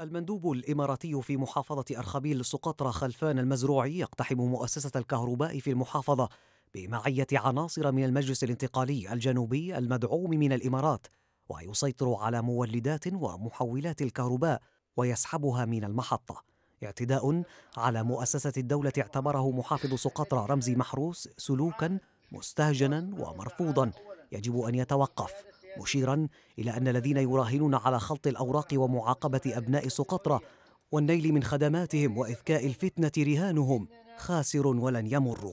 المندوب الإماراتي في محافظة أرخبيل سقطرى خلفان المزروعي يقتحم مؤسسة الكهرباء في المحافظة بمعية عناصر من المجلس الانتقالي الجنوبي المدعوم من الإمارات ويسيطر على مولدات ومحولات الكهرباء ويسحبها من المحطة اعتداء على مؤسسة الدولة اعتبره محافظ سقطرى رمزي محروس سلوكا مستهجنا ومرفوضا يجب أن يتوقف مشيرا إلى أن الذين يراهنون على خلط الأوراق ومعاقبة أبناء سقطرة والنيل من خدماتهم وإذكاء الفتنة رهانهم خاسر ولن يمر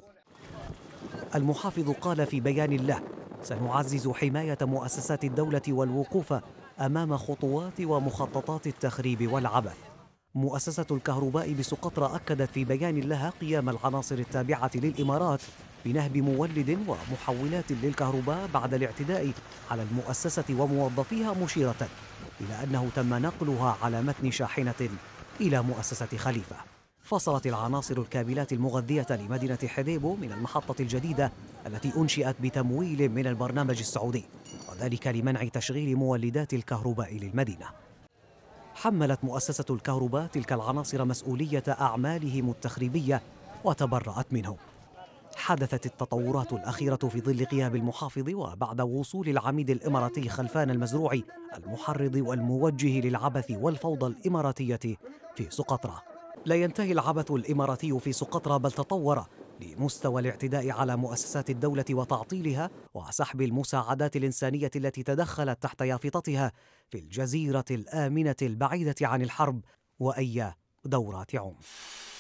المحافظ قال في بيان له سنعزز حماية مؤسسات الدولة والوقوف أمام خطوات ومخططات التخريب والعبث مؤسسة الكهرباء بسقطرى أكدت في بيان لها قيام العناصر التابعة للإمارات بنهب مولد ومحولات للكهرباء بعد الاعتداء على المؤسسة وموظفيها مشيرة إلى أنه تم نقلها على متن شاحنة إلى مؤسسة خليفة فصلت العناصر الكابلات المغذية لمدينة حديبو من المحطة الجديدة التي أنشئت بتمويل من البرنامج السعودي وذلك لمنع تشغيل مولدات الكهرباء للمدينة حملت مؤسسة الكهرباء تلك العناصر مسؤولية أعمالهم التخريبية وتبرأت منهم حدثت التطورات الأخيرة في ظل غياب المحافظ وبعد وصول العميد الإماراتي خلفان المزروعي المحرض والموجه للعبث والفوضى الإماراتية في سقطرى لا ينتهي العبث الإماراتي في سقطرى بل تطور لمستوى الاعتداء على مؤسسات الدولة وتعطيلها وسحب المساعدات الإنسانية التي تدخلت تحت يافطتها في الجزيرة الآمنة البعيدة عن الحرب وأي دورات عنف